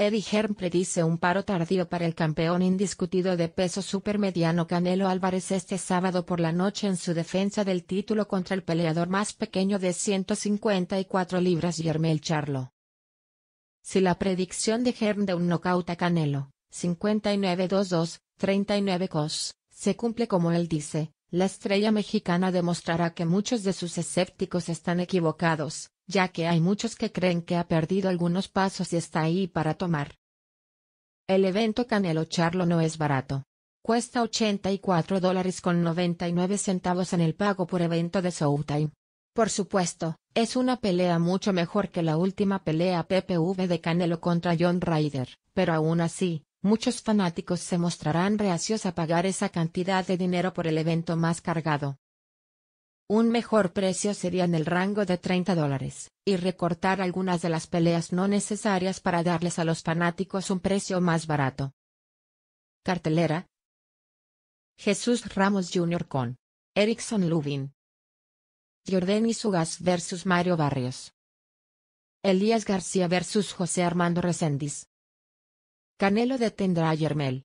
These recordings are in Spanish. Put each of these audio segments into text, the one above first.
Eddie Hearn predice un paro tardío para el campeón indiscutido de peso supermediano Canelo Álvarez este sábado por la noche en su defensa del título contra el peleador más pequeño de 154 libras Yermel Charlo. Si la predicción de Hearn de un nocaut a Canelo, 59-2-2, 39 cos, se cumple como él dice, la estrella mexicana demostrará que muchos de sus escépticos están equivocados, ya que hay muchos que creen que ha perdido algunos pasos y está ahí para tomar. El evento Canelo Charlo no es barato. Cuesta 84 dólares con 99 centavos en el pago por evento de Showtime. Por supuesto, es una pelea mucho mejor que la última pelea PPV de Canelo contra John Ryder, pero aún así, muchos fanáticos se mostrarán reacios a pagar esa cantidad de dinero por el evento más cargado. Un mejor precio sería en el rango de 30 dólares, y recortar algunas de las peleas no necesarias para darles a los fanáticos un precio más barato. Cartelera. Jesús Ramos Jr. con Erickson Lubin. Jordan Sugas vs. Mario Barrios. Elías García vs. José Armando Reséndiz. Canelo detendrá a Yermel.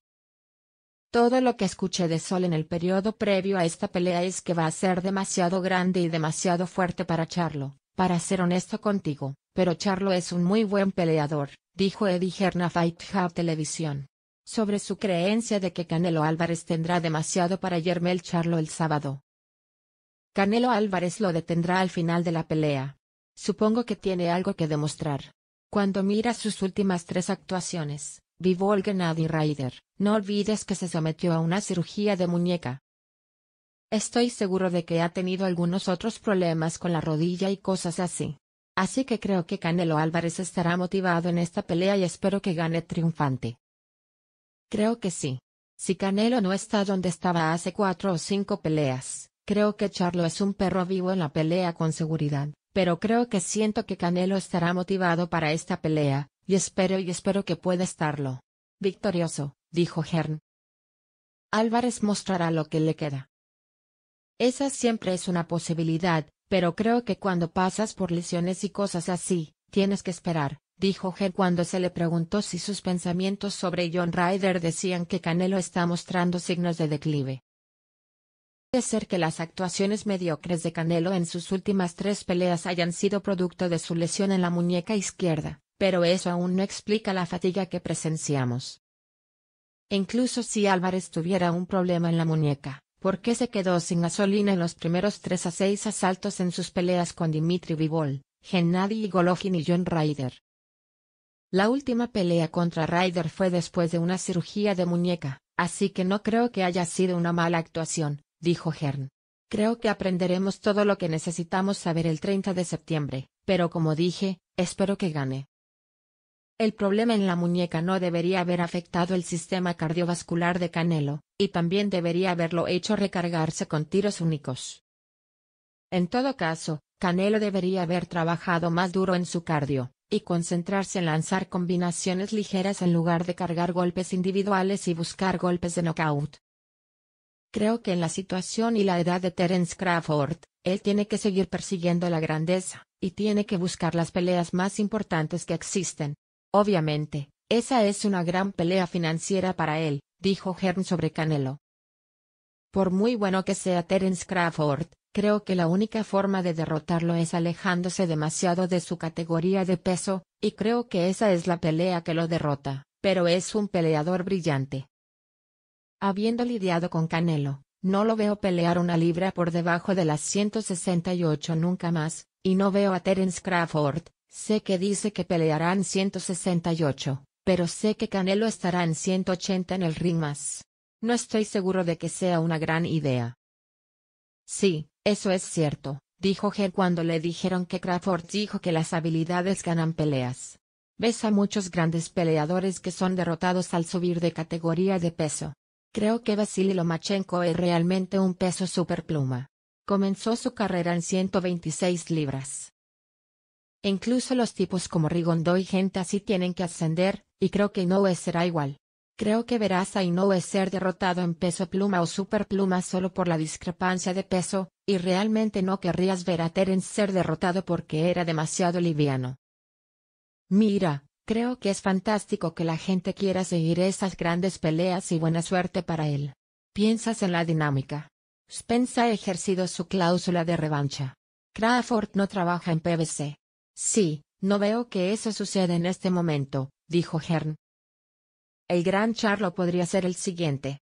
Todo lo que escuché de Sol en el periodo previo a esta pelea es que va a ser demasiado grande y demasiado fuerte para Charlo, para ser honesto contigo, pero Charlo es un muy buen peleador, dijo Eddie a Fight Hub Televisión. Sobre su creencia de que Canelo Álvarez tendrá demasiado para Yermel Charlo el sábado. Canelo Álvarez lo detendrá al final de la pelea. Supongo que tiene algo que demostrar. Cuando mira sus últimas tres actuaciones, Vivo el Gennady Ryder, no olvides que se sometió a una cirugía de muñeca. Estoy seguro de que ha tenido algunos otros problemas con la rodilla y cosas así. Así que creo que Canelo Álvarez estará motivado en esta pelea y espero que gane triunfante. Creo que sí. Si Canelo no está donde estaba hace cuatro o cinco peleas, creo que Charlo es un perro vivo en la pelea con seguridad, pero creo que siento que Canelo estará motivado para esta pelea, y espero y espero que pueda estarlo. Victorioso, dijo Hearn. Álvarez mostrará lo que le queda. Esa siempre es una posibilidad, pero creo que cuando pasas por lesiones y cosas así, tienes que esperar, dijo Hearn cuando se le preguntó si sus pensamientos sobre John Ryder decían que Canelo está mostrando signos de declive. Puede ser que las actuaciones mediocres de Canelo en sus últimas tres peleas hayan sido producto de su lesión en la muñeca izquierda. Pero eso aún no explica la fatiga que presenciamos. Incluso si Álvarez tuviera un problema en la muñeca, ¿por qué se quedó sin gasolina en los primeros tres a seis asaltos en sus peleas con Dimitri Vivol, Gennady Golovkin y John Ryder? La última pelea contra Ryder fue después de una cirugía de muñeca, así que no creo que haya sido una mala actuación, dijo Hearn. Creo que aprenderemos todo lo que necesitamos saber el 30 de septiembre, pero como dije, espero que gane. El problema en la muñeca no debería haber afectado el sistema cardiovascular de Canelo, y también debería haberlo hecho recargarse con tiros únicos. En todo caso, Canelo debería haber trabajado más duro en su cardio, y concentrarse en lanzar combinaciones ligeras en lugar de cargar golpes individuales y buscar golpes de knockout. Creo que en la situación y la edad de Terence Crawford, él tiene que seguir persiguiendo la grandeza, y tiene que buscar las peleas más importantes que existen, Obviamente, esa es una gran pelea financiera para él, dijo Hearn sobre Canelo. Por muy bueno que sea Terence Crawford, creo que la única forma de derrotarlo es alejándose demasiado de su categoría de peso, y creo que esa es la pelea que lo derrota, pero es un peleador brillante. Habiendo lidiado con Canelo, no lo veo pelear una libra por debajo de las 168 nunca más, y no veo a Terence Crawford, Sé que dice que pelearán 168, pero sé que Canelo estará en 180 en el ring más. No estoy seguro de que sea una gran idea. Sí, eso es cierto, dijo G cuando le dijeron que Crawford dijo que las habilidades ganan peleas. Ves a muchos grandes peleadores que son derrotados al subir de categoría de peso. Creo que Vasily Lomachenko es realmente un peso superpluma. Comenzó su carrera en 126 libras. Incluso los tipos como Rigondo y gente así tienen que ascender, y creo que Inoue será igual. Creo que verás a Inoue ser derrotado en peso pluma o super pluma solo por la discrepancia de peso, y realmente no querrías ver a Terence ser derrotado porque era demasiado liviano. Mira, creo que es fantástico que la gente quiera seguir esas grandes peleas y buena suerte para él. Piensas en la dinámica. Spence ha ejercido su cláusula de revancha. Crawford no trabaja en PBC. Sí, no veo que eso suceda en este momento, dijo Hern. El gran Charlo podría ser el siguiente.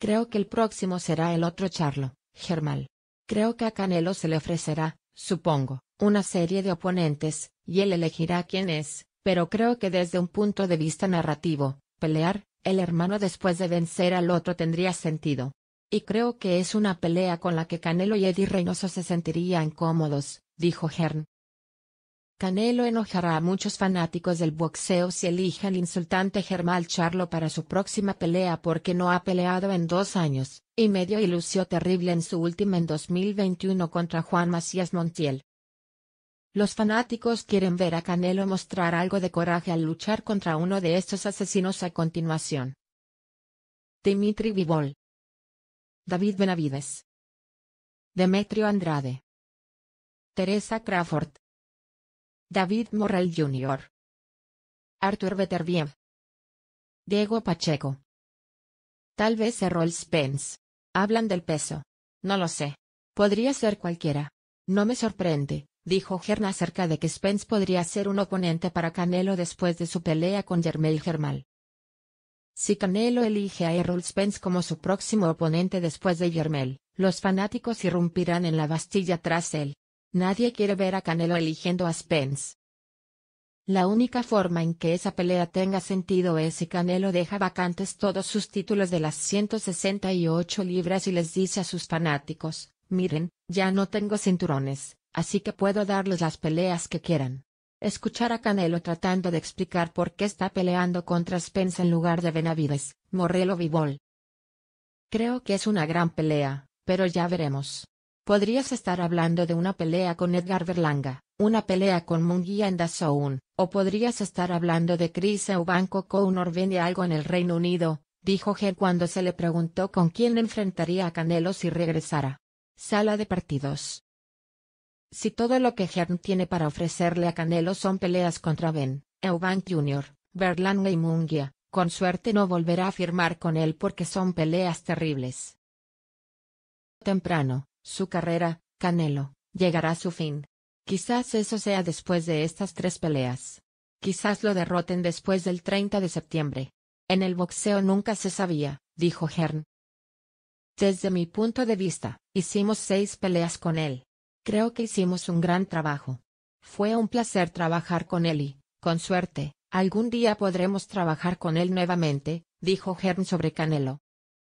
Creo que el próximo será el otro Charlo, Germal. Creo que a Canelo se le ofrecerá, supongo, una serie de oponentes, y él elegirá quién es, pero creo que desde un punto de vista narrativo, pelear, el hermano después de vencer al otro tendría sentido. Y creo que es una pelea con la que Canelo y Eddie Reynoso se sentirían cómodos, dijo Hern. Canelo enojará a muchos fanáticos del boxeo si elige al insultante Germán Charlo para su próxima pelea porque no ha peleado en dos años, y medio y terrible en su última en 2021 contra Juan Macías Montiel. Los fanáticos quieren ver a Canelo mostrar algo de coraje al luchar contra uno de estos asesinos a continuación. Dimitri Vivol David Benavides Demetrio Andrade Teresa Crawford David Morrell Jr. Arthur Beterbiev. Diego Pacheco. Tal vez Errol Spence. Hablan del peso. No lo sé. Podría ser cualquiera. No me sorprende, dijo Gerna acerca de que Spence podría ser un oponente para Canelo después de su pelea con Jermel Germal. Si Canelo elige a Errol Spence como su próximo oponente después de Jermel, los fanáticos irrumpirán en la Bastilla tras él. Nadie quiere ver a Canelo eligiendo a Spence. La única forma en que esa pelea tenga sentido es si Canelo deja vacantes todos sus títulos de las 168 libras y les dice a sus fanáticos, miren, ya no tengo cinturones, así que puedo darles las peleas que quieran. Escuchar a Canelo tratando de explicar por qué está peleando contra Spence en lugar de Benavides, Morrelo Vivol. Creo que es una gran pelea, pero ya veremos. Podrías estar hablando de una pelea con Edgar Berlanga, una pelea con Mungia en Dasoun, o podrías estar hablando de Chris Eubanco Conor y algo en el Reino Unido, dijo Ger cuando se le preguntó con quién enfrentaría a Canelo si regresara. Sala de partidos. Si todo lo que Hearn tiene para ofrecerle a Canelo son peleas contra Ben, Eubank Jr., Berlanga y Mungia, con suerte no volverá a firmar con él porque son peleas terribles. Temprano, su carrera, Canelo, llegará a su fin. Quizás eso sea después de estas tres peleas. Quizás lo derroten después del 30 de septiembre. En el boxeo nunca se sabía, dijo Hern. Desde mi punto de vista, hicimos seis peleas con él. Creo que hicimos un gran trabajo. Fue un placer trabajar con él y, con suerte, algún día podremos trabajar con él nuevamente, dijo Hern sobre Canelo.